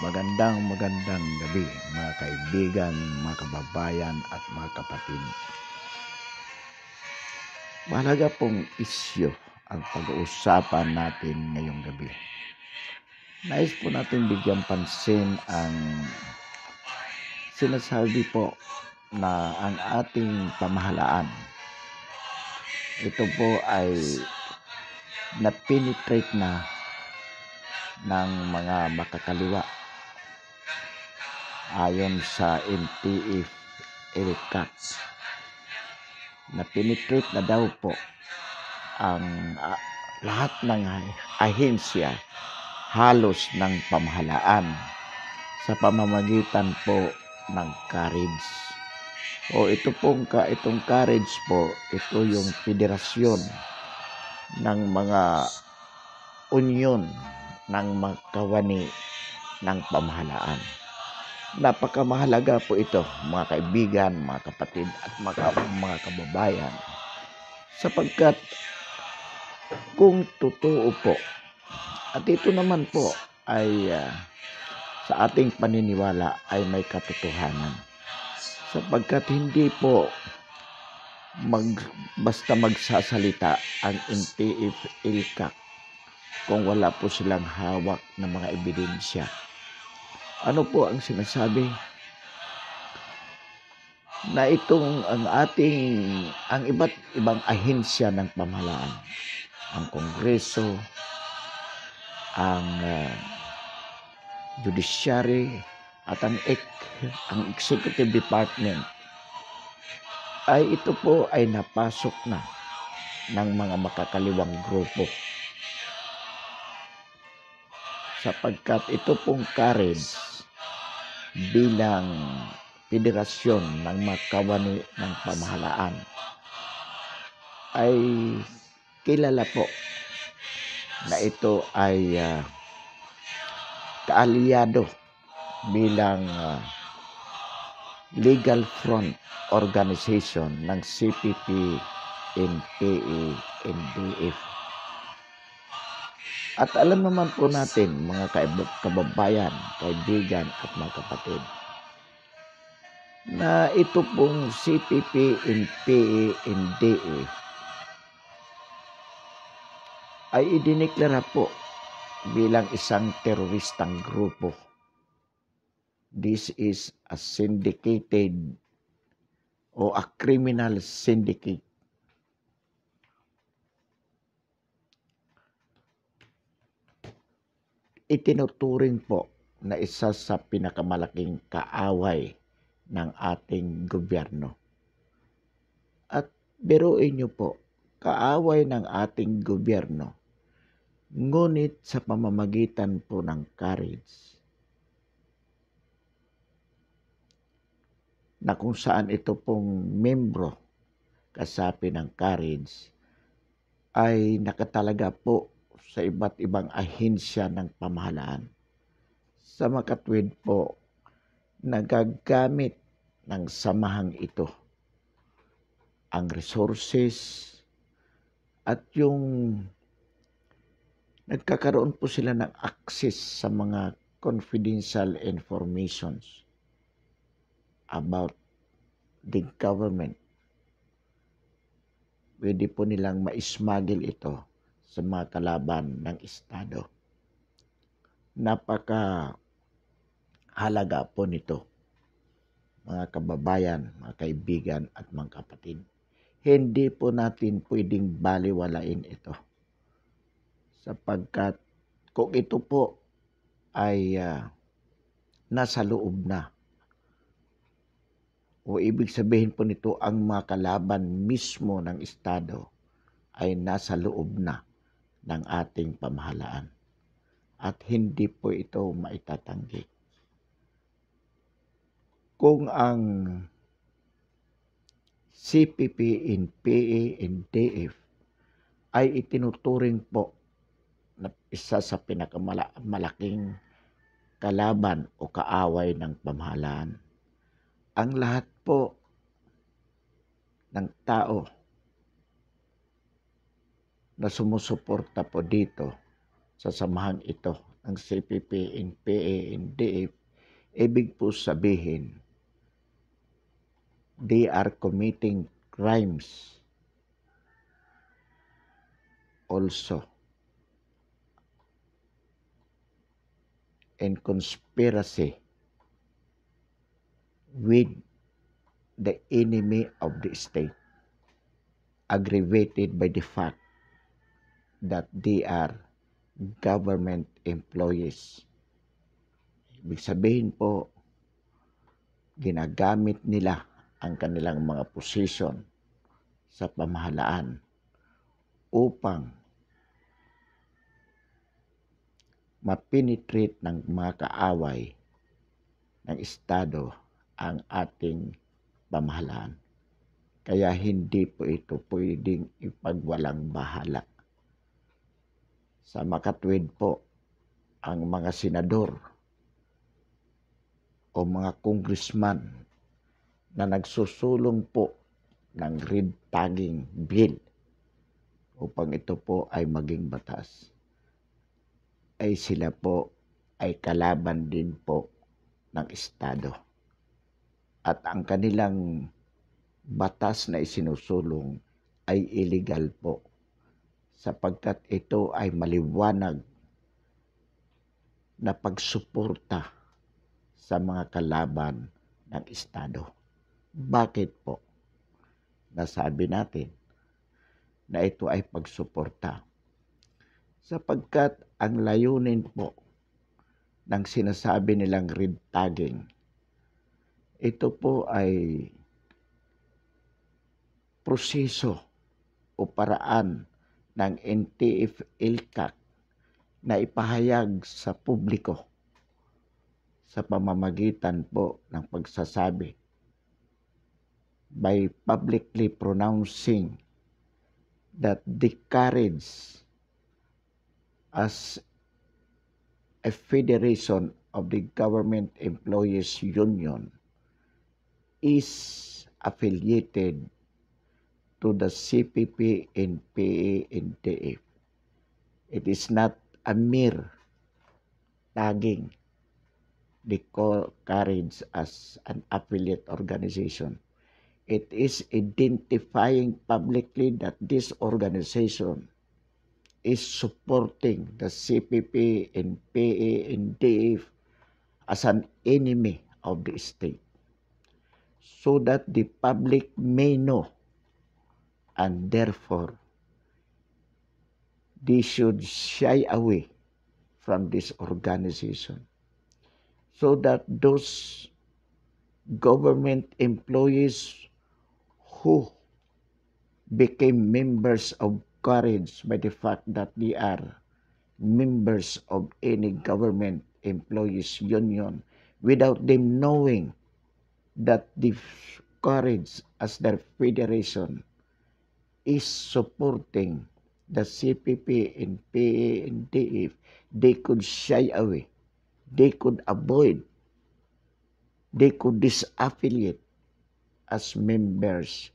Magandang magandang gabi mga kaibigan, mga kababayan at mga kapatid. Mahalaga pong isyo ang pag-uusapan natin ngayong gabi. Nais po natin bigyan pansin ang sinasabi po na ang ating pamahalaan ito po ay napenetrate na ng mga makakaliwa ayon sa NTF Eric Katz na pinitrate na daw po ang uh, lahat ng ahensya halos ng pamahalaan sa pamamagitan po ng courage. O ito pong ka itong courage po, ito yung federasyon ng mga union ng magkawani ng pamahalaan. Napakamahalaga po ito, mga kaibigan, mga kapatid at mga, mga kababayan. Sapagkat kung totoo po, at ito naman po ay uh, sa ating paniniwala ay may katotohanan. Sapagkat hindi po mag, basta magsasalita ang ntf ilcac kung wala po silang hawak ng mga ebidensya ano po ang sinasabi na itong ang ating ang iba't ibang ahensya ng pamahalaan ang kongreso ang uh, judiciary at ang ek, ang executive department ay ito po ay napasok na ng mga makakaliwang grupo sapagkat ito pong courage bilang Federasyon ng Makawani ng Pamahalaan ay kilala po na ito ay uh, kaalyado bilang uh, legal front organization ng CPP, NPA, e NDF at alam naman po natin mga kababayan, kaibigan at mga kapatid na ito pong CPP, NPA, NDA ay idiniklara po bilang isang teroristang grupo. This is a syndicated o a criminal syndicate itinuturing po na isa sa pinakamalaking kaaway ng ating gobyerno. At biruin niyo po, kaaway ng ating gobyerno. Ngunit sa pamamagitan po ng courage na kung saan ito pong membro kasapi ng courage ay nakatalaga po sa iba't ibang ahensya ng pamahalaan. Sa makatwid po, nagagamit ng samahang ito ang resources at yung nagkakaroon po sila ng access sa mga confidential informations about the government. Pwede po nilang ma-smuggle ito sa mga kalaban ng Estado. Napaka halaga po nito, mga kababayan, mga kaibigan at mga kapatid. Hindi po natin pwedeng baliwalain ito sapagkat kung ito po ay uh, nasa loob na o ibig sabihin po nito ang mga kalaban mismo ng Estado ay nasa loob na ng ating pamahalaan. At hindi po ito maitatanggi. Kung ang CPP in PA and DF ay itinuturing po na isa sa pinakamalaking kalaban o kaaway ng pamahalaan. Ang lahat po ng tao na sumusuporta po dito sa samahan ito ng CPP, NPA, NDF, ibig po sabihin, they are committing crimes also and conspiracy with the enemy of the state aggravated by the fact that they are government employees. Ibig sabihin po, ginagamit nila ang kanilang mga position sa pamahalaan upang mapenetrate ng mga kaaway ng Estado ang ating pamahalaan. Kaya hindi po ito pwedeng ipagwalang bahala sa makatwid po ang mga senador o mga congressman na nagsusulong po ng red tagging bill upang ito po ay maging batas ay sila po ay kalaban din po ng Estado. At ang kanilang batas na isinusulong ay illegal po sapagkat ito ay maliwanag na pagsuporta sa mga kalaban ng Estado. Bakit po? Nasabi natin na ito ay pagsuporta sapagkat ang layunin po ng sinasabi nilang red tagging. Ito po ay proseso o paraan ng NTF-ELCAC na ipahayag sa publiko sa pamamagitan po ng pagsasabi by publicly pronouncing that the courage as a federation of the government employees union is affiliated to the CPP and PA e and TF. E. It is not a mere tagging. They call CARIDS as an affiliate organization. It is identifying publicly that this organization is supporting the CPP and PA e and DF as an enemy of the state so that the public may know and therefore they should shy away from this organization so that those government employees who became members of courage by the fact that they are members of any government employees union without them knowing that the courage as their federation is supporting the CPP and PA and DF, e they could shy away. They could avoid. They could disaffiliate as members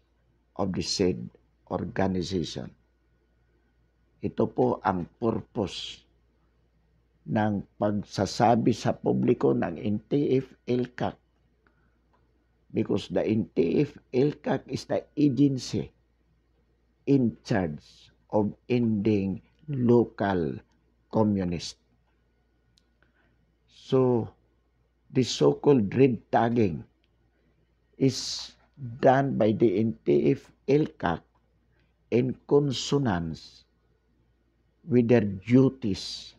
of the said organization. Ito po ang purpose ng pagsasabi sa publiko ng NTF-ELCAC because the NTF-ELCAC is the agency in charge of ending local communist. So, the so-called red tagging is done by the NTF LCAC in consonance with their duties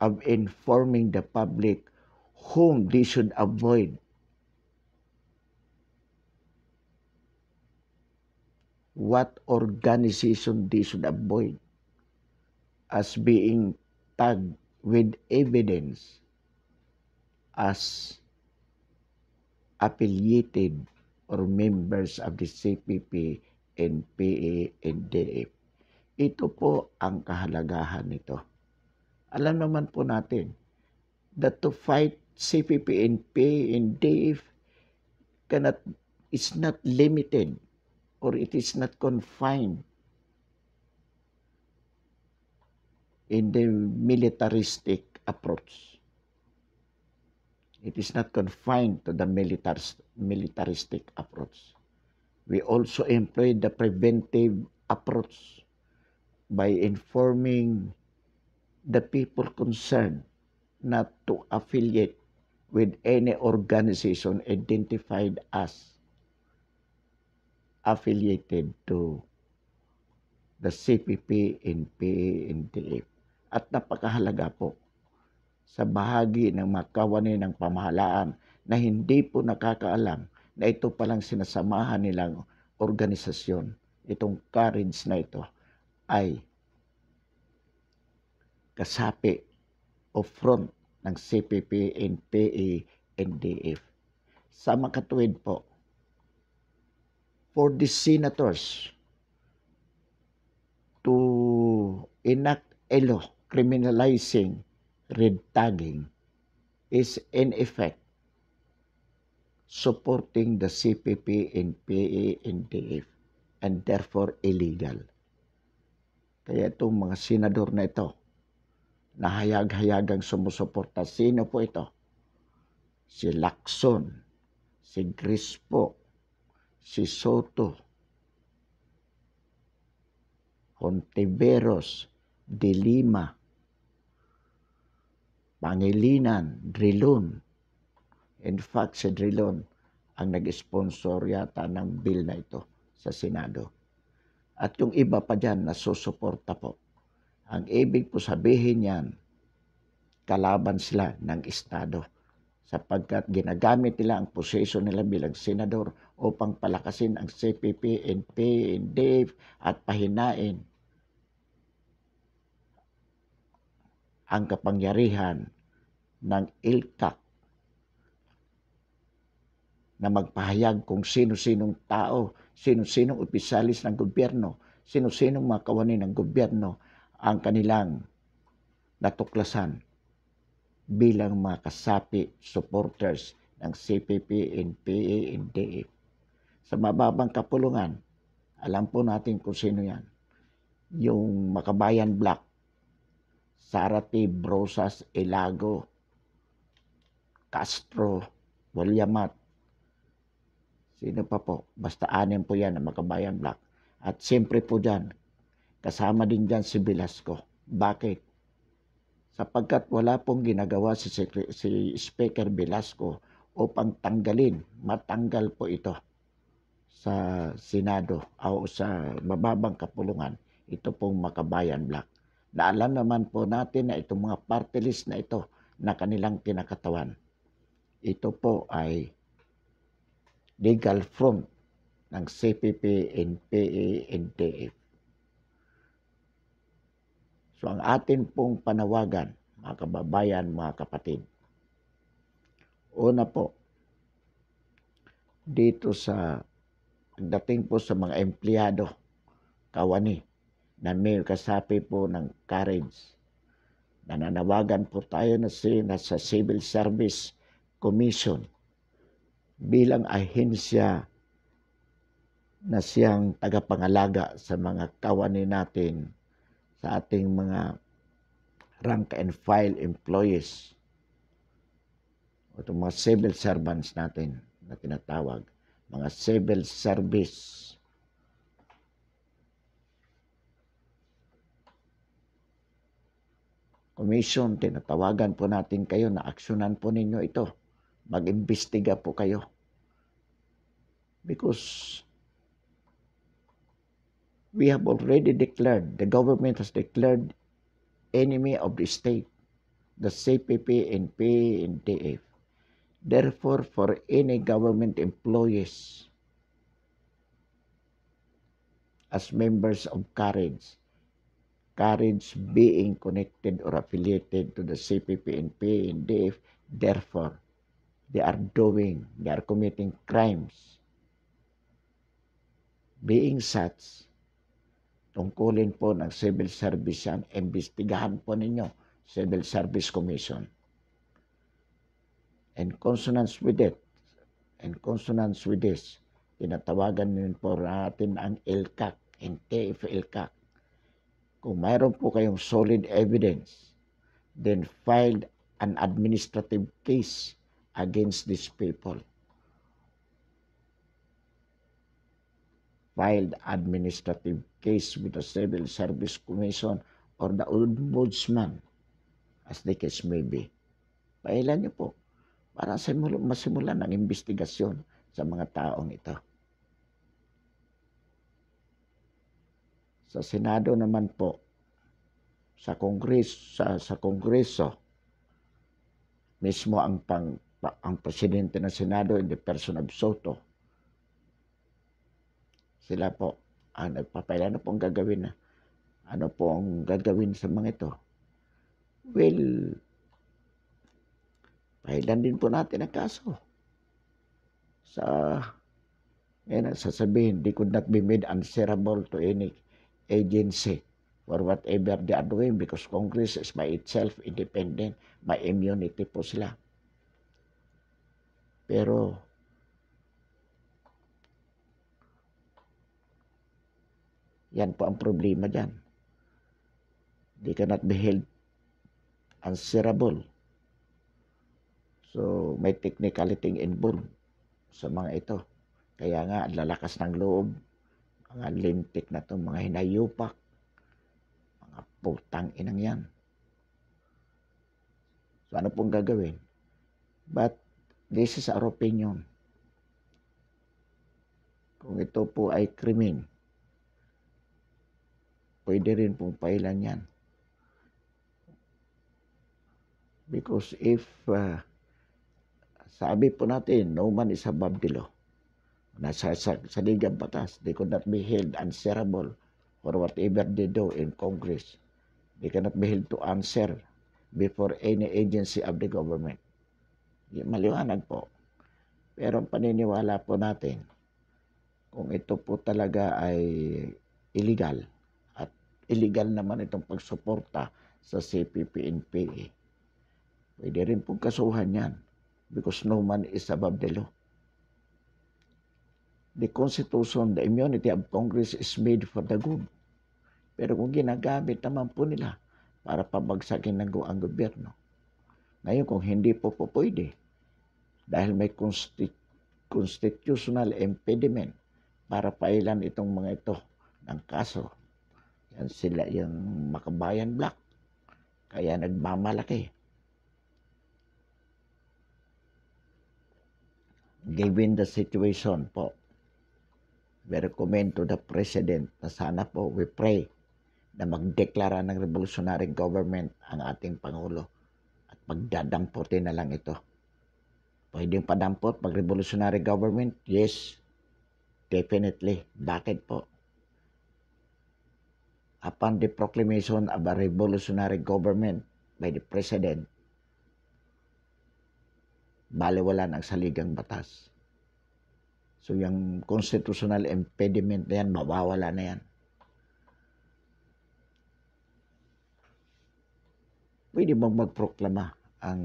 of informing the public whom they should avoid what organization they should avoid as being tagged with evidence as affiliated or members of the CPP, NPA, and DF. Ito po ang kahalagahan nito. Alam naman po natin that to fight CPP, NPA, and DF cannot, is not limited or it is not confined in the militaristic approach. It is not confined to the militarist, militaristic approach. We also employ the preventive approach by informing the people concerned not to affiliate with any organization identified as affiliated to the CPP and PANTF. At napakahalaga po sa bahagi ng makawani ng pamahalaan na hindi po nakakaalam na ito palang sinasamahan nilang organisasyon. Itong courage na ito ay kasapi o front ng CPP and PA NDF. Sa makatuwid po, for the senators to enact a law criminalizing red tagging is in effect supporting the CPP and PANDF and therefore illegal. Kaya itong mga senador na ito, na hayag hayagang sumusuporta. Sino po ito? Si Lacson, si Grispo, si Soto, Contiveros, De Lima, Pangilinan, Drilon. In fact, si Drilon ang nag-sponsor yata ng bill na ito sa Senado. At yung iba pa dyan na susuporta po. Ang ibig po sabihin yan, kalaban sila ng Estado sapagkat ginagamit nila ang posisyon nila bilang senador upang palakasin ang CPP, NP, NDF at pahinain ang kapangyarihan ng ILCAC na magpahayag kung sino-sinong tao, sino-sinong opisyalis ng gobyerno, sino-sinong mga kawani ng gobyerno ang kanilang natuklasan bilang makasapi supporters ng CPP, NPA, NDA. Sa mababang kapulungan, alam po natin kung sino yan. Yung Makabayan Black, Sarati, Brosas, Elago, Castro, Walyamat, sino pa po, basta anim po yan ang Makabayan Black. At siyempre po dyan, kasama din dyan si Velasco. Bakit? sapagkat wala pong ginagawa si, si Speaker Velasco upang tanggalin, matanggal po ito sa Senado o sa mababang kapulungan, ito pong makabayan black. Na alam naman po natin na itong mga party list na ito na kanilang kinakatawan, ito po ay legal front ng CPP, NPA, NTF. So ang atin pong panawagan, mga kababayan, mga kapatid. Una po, dito sa dating po sa mga empleyado, kawani, na may kasapi po ng courage. nanawagan po tayo na, si, sa Civil Service Commission bilang ahensya na siyang tagapangalaga sa mga kawani natin sa ating mga rank and file employees o itong mga civil servants natin na tinatawag, mga civil service commission, tinatawagan po natin kayo na aksyonan po ninyo ito. Mag-imbestiga po kayo. Because we have already declared, the government has declared enemy of the state, the CPP, and DF. Therefore, for any government employees as members of carriage, carriage being connected or affiliated to the CPP, and DF, therefore, they are doing, they are committing crimes. Being such, tungkulin po ng civil service yan, imbestigahan po ninyo, Civil Service Commission. In consonance with it, in consonance with this, tinatawagan din po natin ang LCAC, and tf Kung mayroon po kayong solid evidence, then file an administrative case against these people. filed administrative case with the Civil Service Commission or the Ombudsman, as the case may be. Pailan niyo po para simula, masimula ng investigasyon sa mga taong ito. Sa Senado naman po, sa Kongres sa, sa Kongreso mismo ang pang, pa, ang presidente ng Senado in the person of Soto sila po ang nagpapaila. Ano pong gagawin na? Ano pong gagawin sa mga ito? Well, pahilan din po natin ang kaso. Sa, yan ang sasabihin, they could not be made answerable to any agency for whatever they are doing because Congress is by itself independent. May immunity po sila. Pero, Yan po ang problema dyan. They cannot be held answerable. So, may technicality involved sa mga ito. Kaya nga, ang lalakas ng loob, mga lintik na to, mga hinayupak, mga putang inang yan. So, ano pong gagawin? But, this is our opinion. Kung ito po ay krimen, pwede rin pong pailan yan. Because if, uh, sabi po natin, no man is above the law. Nasa sa, sa ligang batas, they could not be held answerable for whatever they do in Congress. They cannot be held to answer before any agency of the government. Maliwanag po. Pero paniniwala po natin, kung ito po talaga ay illegal, illegal naman itong pagsuporta sa CPPNP. Pwede rin pong kasuhan yan because no man is above the law. The Constitution, the immunity of Congress is made for the good. Pero kung ginagamit naman po nila para pabagsakin ng ang gobyerno, ngayon kung hindi po po pwede, dahil may constitutional impediment para pailan itong mga ito ng kaso yan sila yung makabayan black. Kaya nagmamalaki. Given the situation po, we recommend to the President na sana po we pray na magdeklara ng revolutionary government ang ating Pangulo at magdadampote na lang ito. Pwedeng padampot pag revolutionary government? Yes, definitely. Bakit po? upon the proclamation of a revolutionary government by the President, baliwalan ang saligang batas. So yung constitutional impediment na yan, mawawala na yan. Pwede bang magproklama ang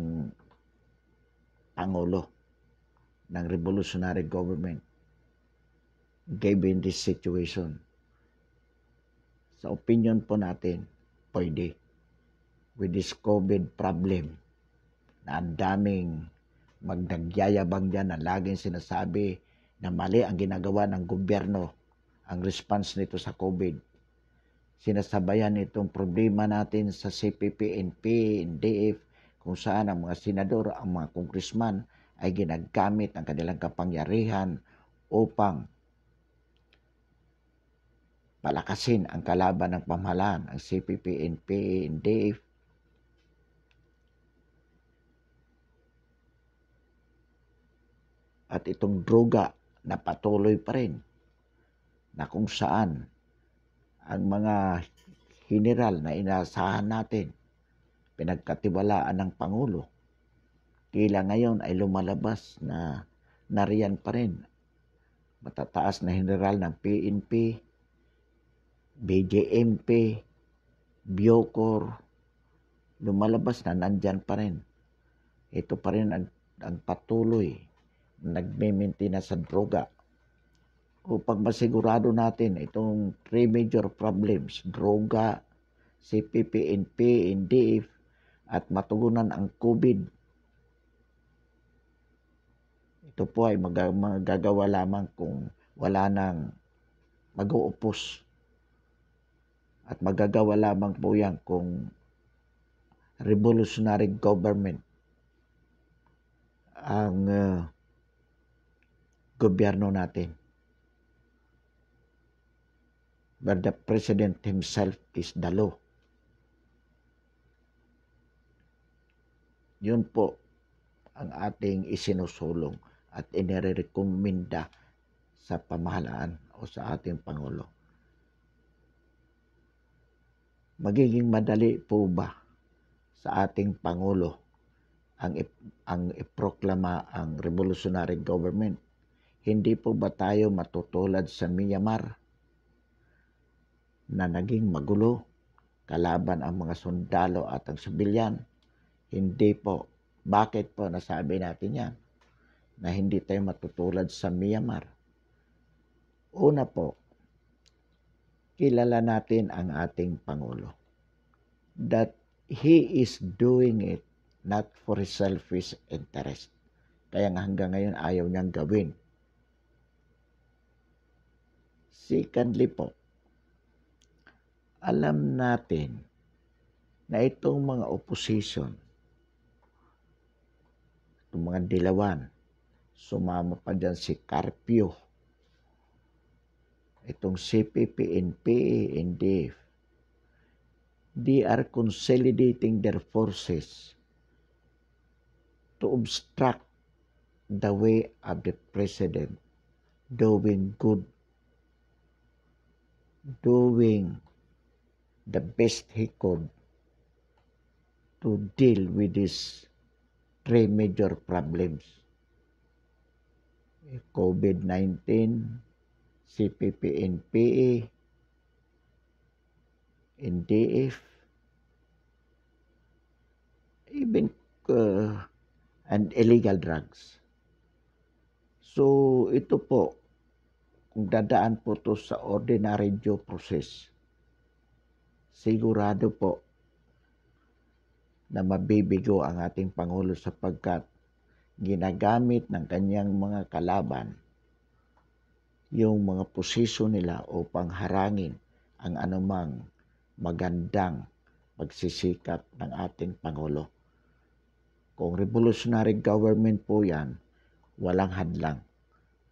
Pangulo ng revolutionary government given this situation? sa opinion po natin, pwede. With this COVID problem, na ang daming magdagyayabang dyan na laging sinasabi na mali ang ginagawa ng gobyerno ang response nito sa COVID. Sinasabayan itong problema natin sa CPPNP, NP, NDF, kung saan ang mga senador, ang mga kongresman ay ginagamit ang kanilang kapangyarihan upang palakasin ang kalaban ng pamahalaan, ang CPP, NPA, NDF. At itong droga na patuloy pa rin na kung saan ang mga general na inasahan natin pinagkatiwalaan ng Pangulo. Tila ngayon ay lumalabas na nariyan pa rin matataas na general ng PNP, BJMP, Biocor, lumalabas na nandyan pa rin. Ito pa rin ang, ang patuloy nagme na sa droga. Upang masigurado natin itong three major problems, droga, CPPNP, NDF, at matugunan ang COVID. Ito po ay magagawa lamang kung wala nang mag-uupos at magagawa lamang po yan kung revolutionary government ang uh, gobyerno natin. Where the president himself is the law. Yun po ang ating isinusulong at inirekomenda sa pamahalaan o sa ating Pangulo magiging madali po ba sa ating Pangulo ang, ang iproklama ang revolutionary government? Hindi po ba tayo matutulad sa Myanmar na naging magulo kalaban ang mga sundalo at ang sibilyan? Hindi po. Bakit po nasabi natin yan? Na hindi tayo matutulad sa Myanmar. Una po, kilala natin ang ating Pangulo. That he is doing it not for his selfish interest. Kaya nga hanggang ngayon ayaw niyang gawin. Secondly po, alam natin na itong mga opposition, itong mga dilawan, sumama pa dyan si Carpio, itong CPPNP and DF, they are consolidating their forces to obstruct the way of the president doing good, doing the best he could to deal with these three major problems COVID 19, CPP-NPA, NDF, e, even uh, and illegal drugs. So ito po, kung dadaan po to sa ordinary due process, sigurado po na mabibigo ang ating Pangulo sapagkat ginagamit ng kanyang mga kalaban yung mga posisyon nila upang harangin ang anumang magandang pagsisikap ng ating Pangulo. Kung revolutionary government po yan, walang hadlang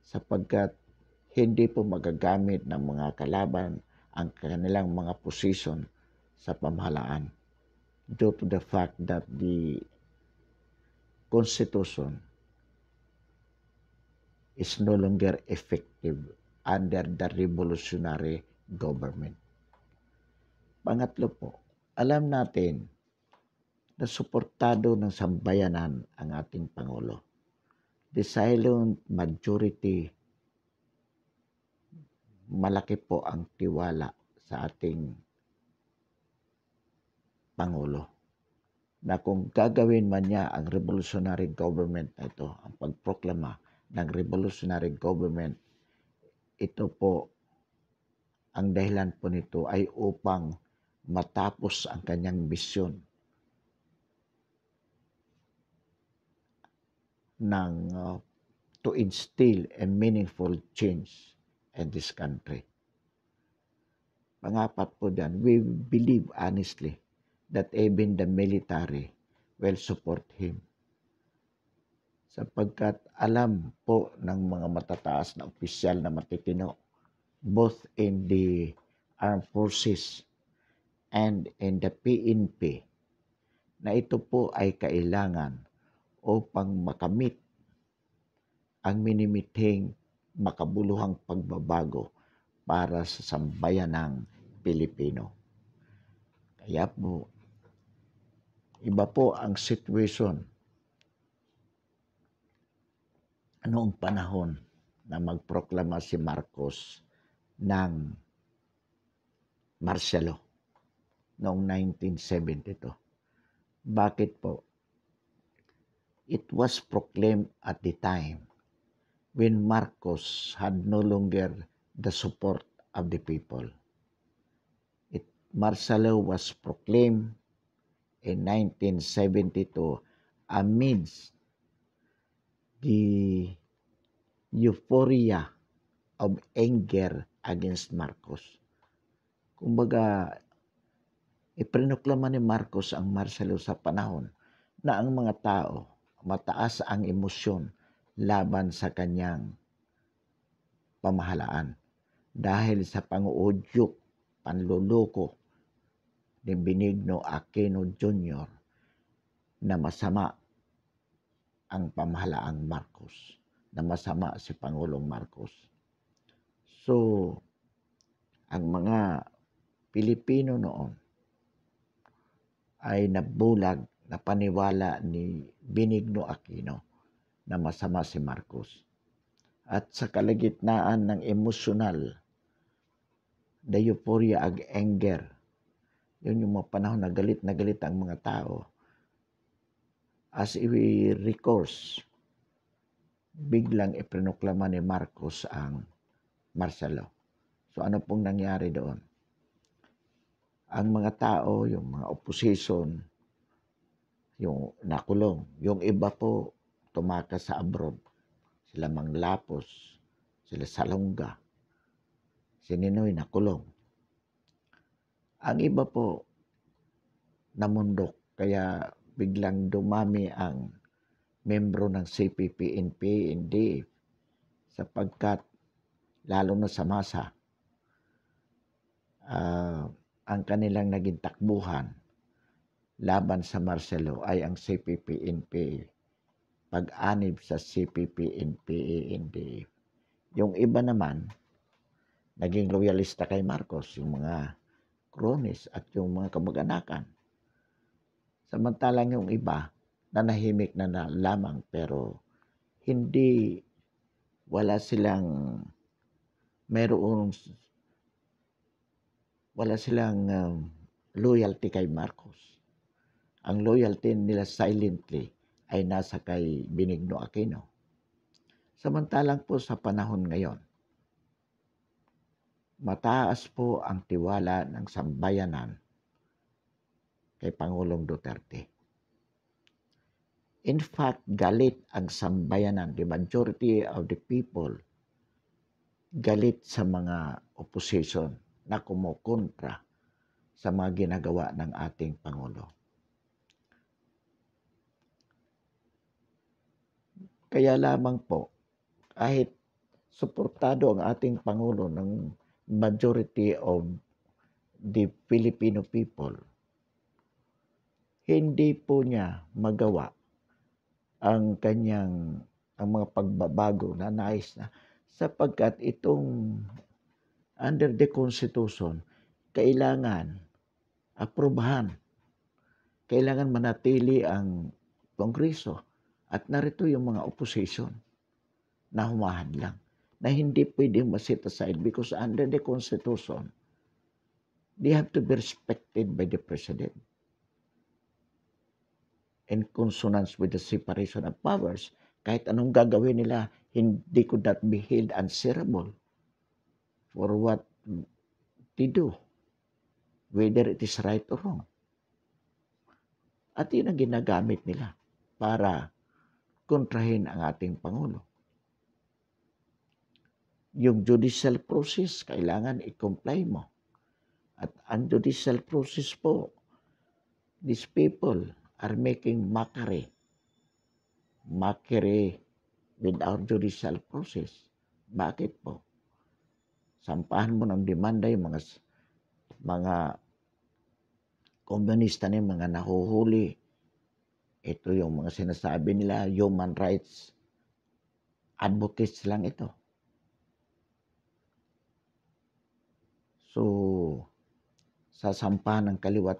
sapagkat hindi po magagamit ng mga kalaban ang kanilang mga posisyon sa pamahalaan due to the fact that the Constitution is no longer effective under the revolutionary government. Pangatlo po, alam natin na suportado ng sambayanan ang ating Pangulo. The silent majority, malaki po ang tiwala sa ating Pangulo na kung gagawin man niya ang revolutionary government na ito, ang pagproklama, nag revolutionary government, ito po, ang dahilan po nito ay upang matapos ang kanyang misyon ng uh, to instill a meaningful change in this country. Pangapat po dyan, we believe honestly that even the military will support him sapagkat alam po ng mga matataas na opisyal na matitino both in the armed forces and in the PNP na ito po ay kailangan upang makamit ang minimithing makabuluhang pagbabago para sa sambayan ng Pilipino. Kaya po, iba po ang situation noong panahon na magproklama si Marcos ng Marcelo noong 1972. Bakit po? It was proclaimed at the time when Marcos had no longer the support of the people. It, Marcelo was proclaimed in 1972 amidst the euphoria of anger against Marcos. Kumbaga, iprinoklama ni Marcos ang Marcelo sa panahon na ang mga tao mataas ang emosyon laban sa kanyang pamahalaan dahil sa panguudyok, panluloko ni Benigno Aquino Jr. na masama ang pamahalaang Marcos na masama si Pangulong Marcos. So, ang mga Pilipino noon ay nabulag na paniwala ni Benigno Aquino na masama si Marcos. At sa kalagitnaan ng emosyonal the euphoria ag anger. Yun yung mga panahon na galit na galit ang mga tao as we recourse, biglang iprinoklama ni Marcos ang Marcelo. So ano pong nangyari doon? Ang mga tao, yung mga opposition, yung nakulong. Yung iba po, tumakas sa abroad. Sila Manglapos, sila Salonga, si nakulong. Ang iba po, namundok. Kaya biglang dumami ang membro ng CPPNP, hindi, sapagkat lalo na sa masa, uh, ang kanilang naging takbuhan laban sa Marcelo ay ang CPP-NPA. Pag-anib sa CPP-NPA-NDA. Eh, yung iba naman, naging loyalista kay Marcos, yung mga kronis at yung mga kamag-anakan. Samantalang yung iba, nanahimik na, na lamang pero hindi wala silang mayroong wala silang um, loyalty kay Marcos. Ang loyalty nila silently ay nasa kay Benigno Aquino. Samantalang po sa panahon ngayon, mataas po ang tiwala ng sambayanan kay Pangulong Duterte. In fact, galit ang sambayanan, the majority of the people, galit sa mga opposition na kumukontra sa mga ginagawa ng ating Pangulo. Kaya lamang po, kahit suportado ang ating Pangulo ng majority of the Filipino people, hindi po niya magawa ang kanyang ang mga pagbabago na nais na sapagkat itong under the Constitution, kailangan aprubahan Kailangan manatili ang Kongreso at narito yung mga opposition na humahan lang na hindi pwede masit aside because under the Constitution, they have to be respected by the President in consonance with the separation of powers, kahit anong gagawin nila, hindi could that be held answerable for what they do, whether it is right or wrong. At yun ang ginagamit nila para kontrahin ang ating Pangulo. Yung judicial process, kailangan i-comply mo. At ang judicial process po, these people, are making mockery, mockery with our judicial process. Bakit po? Sampahan mo ng demanda yung mga, mga komunista na yung mga nahuhuli. Ito yung mga sinasabi nila, human rights advocates lang ito. So, sa sampahan ng kaliwat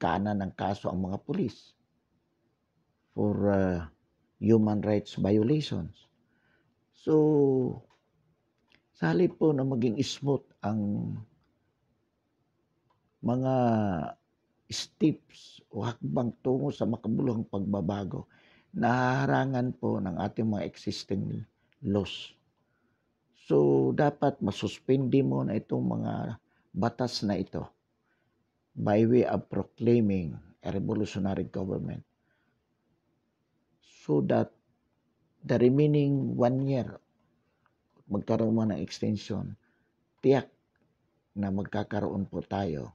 kanan ng kaso ang mga pulis for uh, human rights violations. So, sa po na maging smooth ang mga steps o hakbang tungo sa makabuluhang pagbabago, na harangan po ng ating mga existing laws. So, dapat masuspindi mo na itong mga batas na ito by way of proclaiming a revolutionary government so that the remaining one year, magkaroon man ng extension, tiyak na magkakaroon po tayo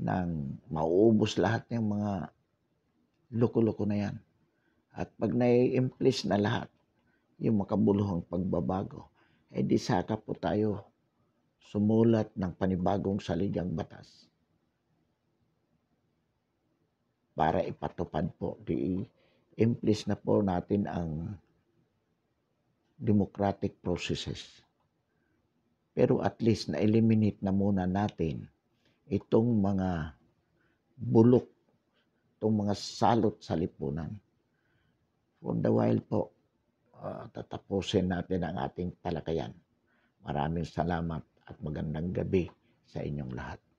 ng mauubos lahat ng mga loko-loko na yan. At pag nai-implish na lahat, yung makabuluhang pagbabago, edi eh saka po tayo sumulat ng panibagong saligang batas para ipatupad po. Di implis na po natin ang democratic processes. Pero at least na-eliminate na muna natin itong mga bulok, itong mga salot sa lipunan. For the while po, uh, tatapusin natin ang ating talakayan. Maraming salamat at magandang gabi sa inyong lahat.